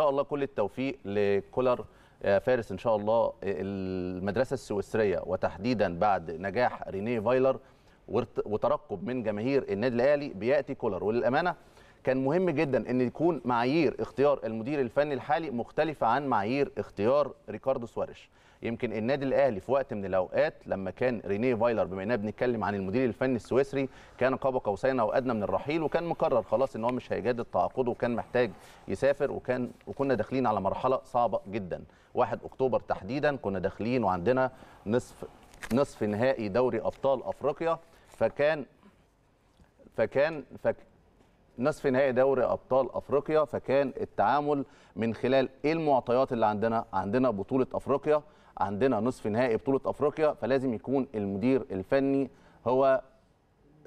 شاء الله كل التوفيق لكولر آه، فارس ان شاء الله آه، المدرسه السويسريه وتحديدا بعد نجاح رينيه فايلر وترقب من جماهير النادي الاهلي بياتي كولر وللامانه كان مهم جدا ان يكون معايير اختيار المدير الفني الحالي مختلفه عن معايير اختيار ريكاردو سواريش يمكن النادي الاهلي في وقت من الاوقات لما كان رينيه فايلر بما اننا بنتكلم عن المدير الفني السويسري كان قاب قوسين او ادنى من الرحيل وكان مقرر خلاص ان هو مش هيجدد تعاقده وكان محتاج يسافر وكان وكنا داخلين على مرحله صعبه جدا 1 اكتوبر تحديدا كنا داخلين وعندنا نصف نصف نهائي دوري ابطال افريقيا فكان فكان فك نصف نهائي دوري ابطال افريقيا فكان التعامل من خلال ايه المعطيات اللي عندنا عندنا بطوله افريقيا عندنا نصف نهائي بطوله افريقيا فلازم يكون المدير الفني هو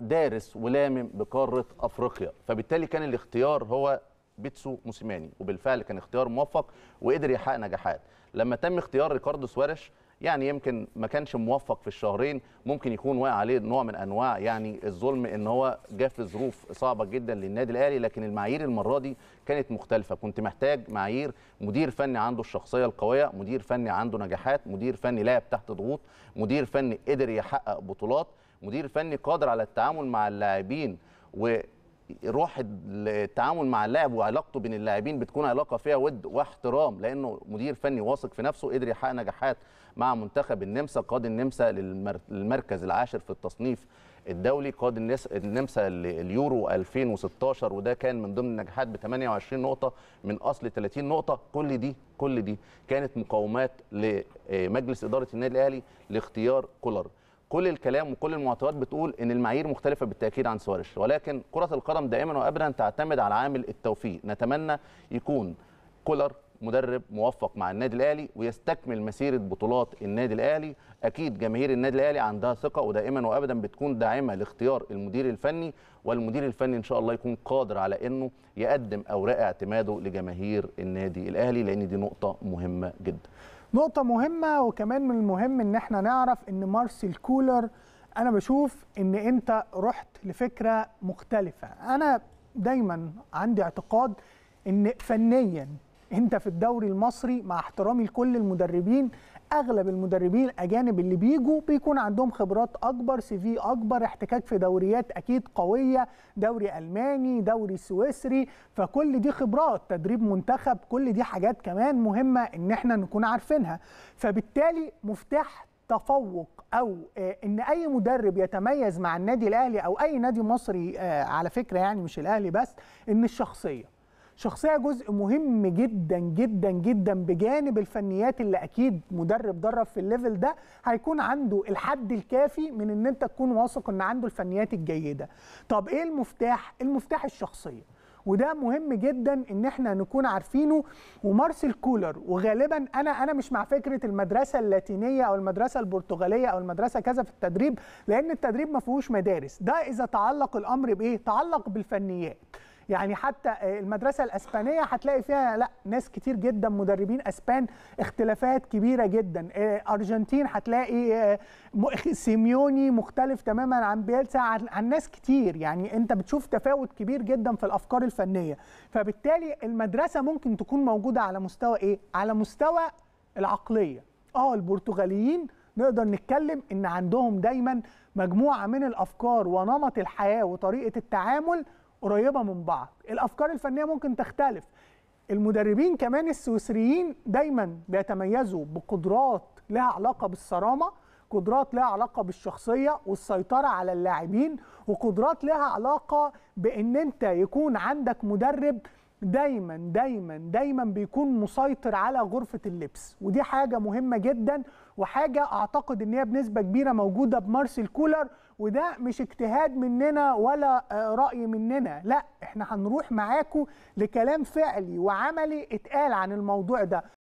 دارس ولامم بقاره افريقيا فبالتالي كان الاختيار هو بيتسو موسيماني وبالفعل كان اختيار موفق وقدر يحقق نجاحات لما تم اختيار ريكاردو سوارش يعني يمكن ما كانش موفق في الشهرين ممكن يكون واقع عليه نوع من انواع يعني الظلم ان هو جه في ظروف صعبه جدا للنادي الاهلي لكن المعايير المره دي كانت مختلفه كنت محتاج معايير مدير فني عنده الشخصيه القويه مدير فني عنده نجاحات مدير فني لاعب تحت ضغوط مدير فني قدر يحقق بطولات مدير فني قادر على التعامل مع اللاعبين و روح التعامل مع اللاعب وعلاقته بين اللاعبين بتكون علاقه فيها ود واحترام لانه مدير فني واثق في نفسه قدر يحقق نجاحات مع منتخب النمسا قاد النمسا للمركز العاشر في التصنيف الدولي قاد النمسا اليورو 2016 وده كان من ضمن النجاحات ب 28 نقطه من اصل 30 نقطه كل دي كل دي كانت مقاومات لمجلس آه، اداره النادي الاهلي لاختيار كولر كل الكلام وكل المعطيات بتقول ان المعايير مختلفه بالتاكيد عن سواريش ولكن كره القدم دائما وابدا تعتمد على عامل التوفيق نتمنى يكون كولر مدرب موفق مع النادي الاهلي ويستكمل مسيره بطولات النادي الاهلي اكيد جماهير النادي الاهلي عندها ثقه ودائما وابدا بتكون داعمه لاختيار المدير الفني والمدير الفني ان شاء الله يكون قادر على انه يقدم اوراق اعتماده لجماهير النادي الاهلي لان دي نقطه مهمه جدا نقطه مهمه وكمان من المهم ان احنا نعرف ان مارسيل كولر انا بشوف ان انت رحت لفكره مختلفه انا دايما عندي اعتقاد ان فنيا انت في الدوري المصري مع احترامي لكل المدربين اغلب المدربين الاجانب اللي بيجوا بيكون عندهم خبرات اكبر سي في اكبر احتكاك في دوريات اكيد قويه دوري الماني دوري سويسري فكل دي خبرات تدريب منتخب كل دي حاجات كمان مهمه ان احنا نكون عارفينها فبالتالي مفتاح تفوق او آه، ان اي مدرب يتميز مع النادي الاهلي او اي نادي مصري آه، على فكره يعني مش الاهلي بس ان الشخصيه شخصيه جزء مهم جدا جدا جدا بجانب الفنيات اللي اكيد مدرب درب في الليفل ده هيكون عنده الحد الكافي من ان انت تكون واثق ان عنده الفنيات الجيده طب ايه المفتاح المفتاح الشخصيه وده مهم جدا ان احنا نكون عارفينه ومارسيل كولر وغالبا انا انا مش مع فكره المدرسه اللاتينيه او المدرسه البرتغاليه او المدرسه كذا في التدريب لان التدريب ما فيهوش مدارس ده اذا تعلق الامر بايه تعلق بالفنيات يعني حتى المدرسه الاسبانيه هتلاقي فيها لا ناس كتير جدا مدربين اسبان اختلافات كبيره جدا آه، ارجنتين هتلاقي آه، سيميوني مختلف تماما عن بيلسا عن ناس كتير يعني انت بتشوف تفاوت كبير جدا في الافكار الفنيه فبالتالي المدرسه ممكن تكون موجوده على مستوى ايه على مستوى العقليه اه البرتغاليين نقدر نتكلم ان عندهم دايما مجموعه من الافكار ونمط الحياه وطريقه التعامل قريبه من بعض الافكار الفنيه ممكن تختلف المدربين كمان السويسريين دايما بيتميزوا بقدرات لها علاقه بالصرامه قدرات لها علاقه بالشخصيه والسيطره على اللاعبين وقدرات لها علاقه بان انت يكون عندك مدرب دايما دايما دايما بيكون مسيطر على غرفه اللبس ودي حاجه مهمه جدا وحاجه اعتقد ان هي بنسبه كبيره موجوده بمارسيل كولر وده مش اجتهاد مننا ولا آه، راي مننا لا احنا هنروح معاكم لكلام فعلي وعملي اتقال عن الموضوع ده